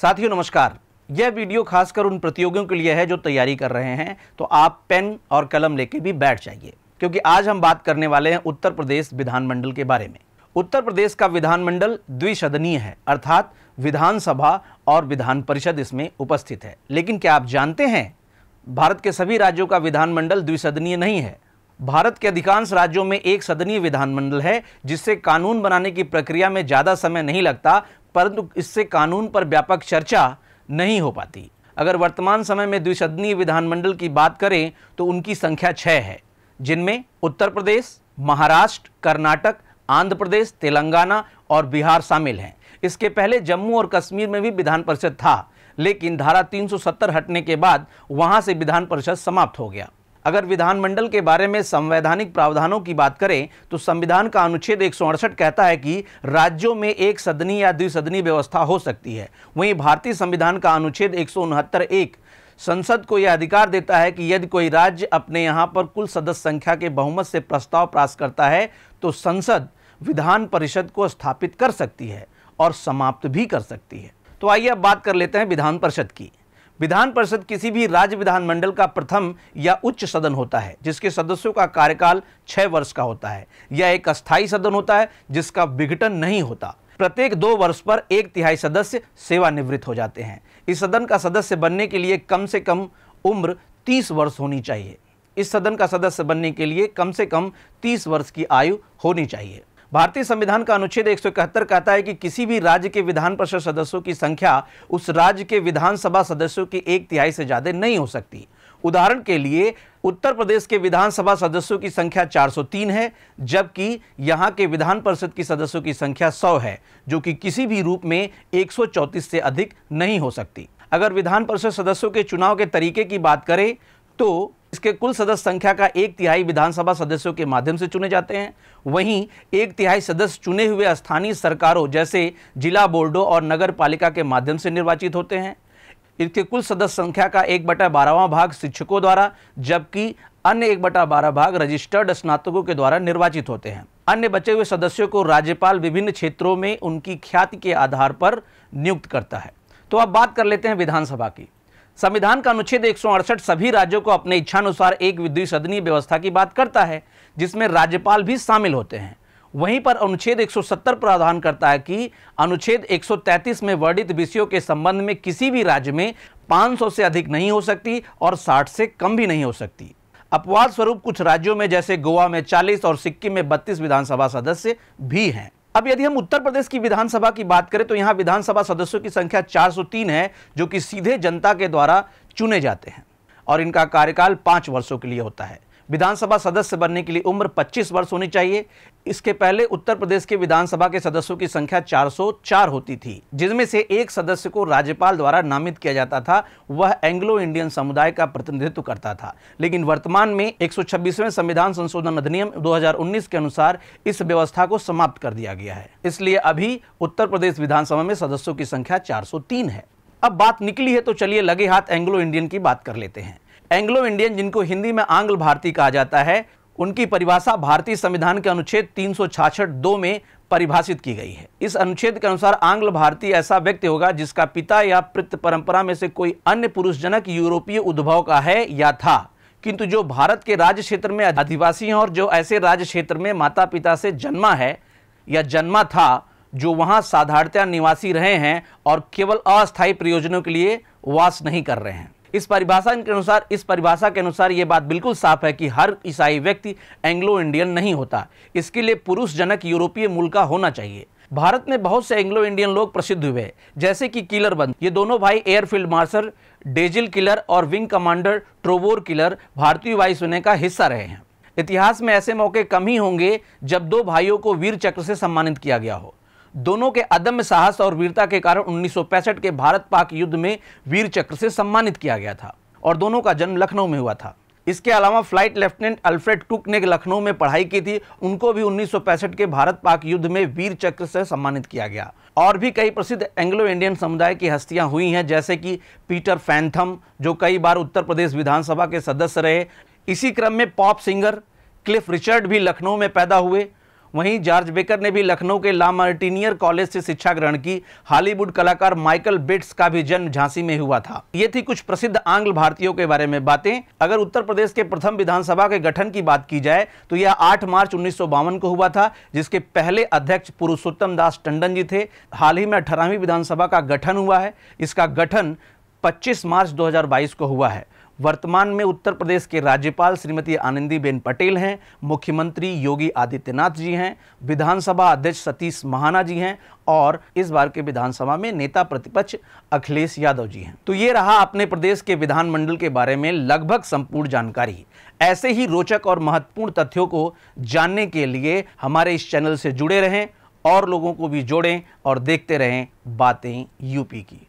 साथियों नमस्कार यह वीडियो खासकर उन प्रतियोगियों के लिए है जो तैयारी कर रहे हैं तो आप पेन और कलम लेके भी बैठ जाइए क्योंकि आज हम बात करने वाले हैं उत्तर प्रदेश विधानमंडल के बारे में उत्तर प्रदेश का विधानमंडल द्विसदनीय है अर्थात विधानसभा और विधान परिषद इसमें उपस्थित है लेकिन क्या आप जानते हैं भारत के सभी राज्यों का विधानमंडल द्विसदनीय नहीं है भारत के अधिकांश राज्यों में एक सदनीय विधानमंडल है जिससे कानून बनाने की प्रक्रिया में ज़्यादा समय नहीं लगता परंतु इससे कानून पर व्यापक चर्चा नहीं हो पाती अगर वर्तमान समय में द्विसदनीय विधानमंडल की बात करें तो उनकी संख्या छः है जिनमें उत्तर प्रदेश महाराष्ट्र कर्नाटक आंध्र प्रदेश तेलंगाना और बिहार शामिल हैं इसके पहले जम्मू और कश्मीर में भी विधान परिषद था लेकिन धारा 370 हटने के बाद वहां से विधान परिषद समाप्त हो गया अगर विधानमंडल के बारे में संवैधानिक प्रावधानों की बात करें तो संविधान का अनुच्छेद एक कहता है कि राज्यों में एक सदनी या द्विसदनी व्यवस्था हो सकती है वहीं भारतीय संविधान का अनुच्छेद एक एक संसद को यह अधिकार देता है कि यदि कोई राज्य अपने यहाँ पर कुल सदस्य संख्या के बहुमत से प्रस्ताव पास करता है तो संसद विधान परिषद को स्थापित कर सकती है और समाप्त भी कर सकती है तो आइए अब बात कर लेते हैं विधान परिषद की विधान परिषद किसी भी राज्य विधानमंडल का प्रथम या उच्च सदन होता है जिसके सदस्यों का कार्यकाल छह वर्ष का होता है यह एक अस्थायी सदन होता है जिसका विघटन नहीं होता प्रत्येक दो वर्ष पर एक तिहाई सदस्य सेवानिवृत्त हो जाते हैं इस सदन का सदस्य बनने के लिए कम से कम उम्र तीस वर्ष होनी चाहिए इस सदन का सदस्य बनने के लिए कम से कम तीस वर्ष की आयु होनी चाहिए भारतीय संविधान का अनुच्छेद एक कहता है कि किसी भी राज्य के विधान परिषद सदस्यों की संख्या उस राज्य के विधानसभा सदस्यों की एक तिहाई से ज़्यादा नहीं हो सकती उदाहरण के लिए उत्तर प्रदेश के विधानसभा सदस्यों की संख्या 403 है जबकि यहाँ के विधान परिषद की सदस्यों की संख्या 100 है जो कि किसी भी रूप में 134 से अधिक नहीं हो सकती अगर विधान परिषद सदस्यों के चुनाव के तरीके की बात करें तो इसके कुल सदस्य संख्या का एक तिहाई विधानसभा सदस्यों के माध्यम से चुने जाते हैं वहीं एक तिहाई सदस्य चुने हुए स्थानीय सरकारों जैसे जिला बोर्डों और नगर पालिका के माध्यम से निर्वाचित होते हैं इसके कुल सदस्य संख्या का एक बटा बारहवां भाग शिक्षकों द्वारा जबकि अन्य एक बटा बारह भाग रजिस्टर्ड स्नातकों के द्वारा निर्वाचित होते हैं अन्य बचे हुए सदस्यों को राज्यपाल विभिन्न क्षेत्रों में उनकी ख्याति के आधार पर नियुक्त करता है तो अब बात कर लेते हैं विधानसभा की संविधान का अनुच्छेद एक सभी राज्यों को अपने इच्छानुसार एक विद्युत सदनीय व्यवस्था की बात करता है जिसमें राज्यपाल भी शामिल होते हैं वहीं पर अनुच्छेद 170 प्रावधान करता है कि अनुच्छेद 133 में वर्णित विषयों के संबंध में किसी भी राज्य में 500 से अधिक नहीं हो सकती और 60 से कम भी नहीं हो सकती अपवाद स्वरूप कुछ राज्यों में जैसे गोवा में 40 और सिक्किम में 32 विधानसभा सदस्य भी हैं अब यदि हम उत्तर प्रदेश की विधानसभा की बात करें तो यहां विधानसभा सदस्यों की संख्या 403 है जो कि सीधे जनता के द्वारा चुने जाते हैं और इनका कार्यकाल पांच वर्षों के लिए होता है विधानसभा सदस्य बनने के लिए उम्र 25 वर्ष होनी चाहिए इसके पहले उत्तर प्रदेश के विधानसभा के सदस्यों की संख्या 404 होती थी जिसमें से एक सदस्य को राज्यपाल द्वारा नामित किया जाता था वह एंग्लो इंडियन समुदाय का प्रतिनिधित्व करता था लेकिन वर्तमान में 126वें संविधान संशोधन अधिनियम 2019 के अनुसार इस व्यवस्था को समाप्त कर दिया गया है इसलिए अभी उत्तर प्रदेश विधानसभा में सदस्यों की संख्या चार है अब बात निकली है तो चलिए लगे हाथ एंग्लो इंडियन की बात कर लेते हैं एंग्लो इंडियन जिनको हिंदी में आंग्ल भारतीय कहा जाता है उनकी परिभाषा भारतीय संविधान के अनुच्छेद तीन दो में परिभाषित की गई है इस अनुच्छेद के अनुसार आंग्ल भारतीय ऐसा व्यक्ति होगा जिसका पिता या पृथ्व परंपरा में से कोई अन्य पुरुषजनक यूरोपीय उद्भव का है या था किंतु जो भारत के राज्य क्षेत्र में आदिवासी हैं और जो ऐसे राज्य क्षेत्र में माता पिता से जन्मा है या जन्मा था जो वहाँ साधारणतया निवासी रहे हैं और केवल अस्थायी प्रयोजनों के लिए वास नहीं कर रहे हैं इस परिभाषा के अनुसार इस परिभाषा के अनुसार ये बात बिल्कुल साफ है कि हर ईसाई व्यक्ति एंग्लो इंडियन नहीं होता इसके लिए पुरुष जनक यूरोपीय मूल का होना चाहिए भारत में बहुत से एंग्लो इंडियन लोग प्रसिद्ध हुए जैसे कि किलर बंद ये दोनों भाई एयरफील्ड मार्शल डेजिल किलर और विंग कमांडर ट्रोवोर किलर भारतीय वायुसेना का हिस्सा रहे हैं इतिहास में ऐसे मौके कम ही होंगे जब दो भाइयों को वीर चक्र से सम्मानित किया गया हो दोनों के अदम्य साहस और वीरता के कारण 1965 के भारत पाक युद्ध में वीर चक्र से सम्मानित किया गया था और दोनों का जन्म लखनऊ में हुआ था इसके अलावा फ्लाइट लेफ्टिनेंट अल्फ्रेड कुक ने लखनऊ में पढ़ाई की थी उनको भी उन्नीस के भारत पाक युद्ध में वीर चक्र से सम्मानित किया गया और भी कई प्रसिद्ध एंग्लो इंडियन समुदाय की हस्तियां हुई हैं जैसे कि पीटर फैंथम जो कई बार उत्तर प्रदेश विधानसभा के सदस्य रहे इसी क्रम में पॉप सिंगर क्लिफ रिचर्ड भी लखनऊ में पैदा हुए वहीं जॉर्ज बेकर ने भी लखनऊ के लामार्टिनियर कॉलेज से शिक्षा ग्रहण की हॉलीवुड कलाकार माइकल बेट्स का भी जन्म झांसी में हुआ था ये थी कुछ प्रसिद्ध आंग्ल भारतीयों के बारे में बातें अगर उत्तर प्रदेश के प्रथम विधानसभा के गठन की बात की जाए तो यह आठ मार्च उन्नीस को हुआ था जिसके पहले अध्यक्ष पुरुषोत्तम दास टंडन जी थे हाल ही में अठारहवीं विधानसभा का गठन हुआ है इसका गठन पच्चीस मार्च दो को हुआ है वर्तमान में उत्तर प्रदेश के राज्यपाल श्रीमती आनंदीबेन पटेल हैं मुख्यमंत्री योगी आदित्यनाथ जी हैं विधानसभा अध्यक्ष सतीश महाना जी हैं और इस बार के विधानसभा में नेता प्रतिपक्ष अखिलेश यादव जी हैं तो ये रहा अपने प्रदेश के विधानमंडल के बारे में लगभग संपूर्ण जानकारी ऐसे ही रोचक और महत्वपूर्ण तथ्यों को जानने के लिए हमारे इस चैनल से जुड़े रहें और लोगों को भी जोड़ें और देखते रहें बातें यूपी की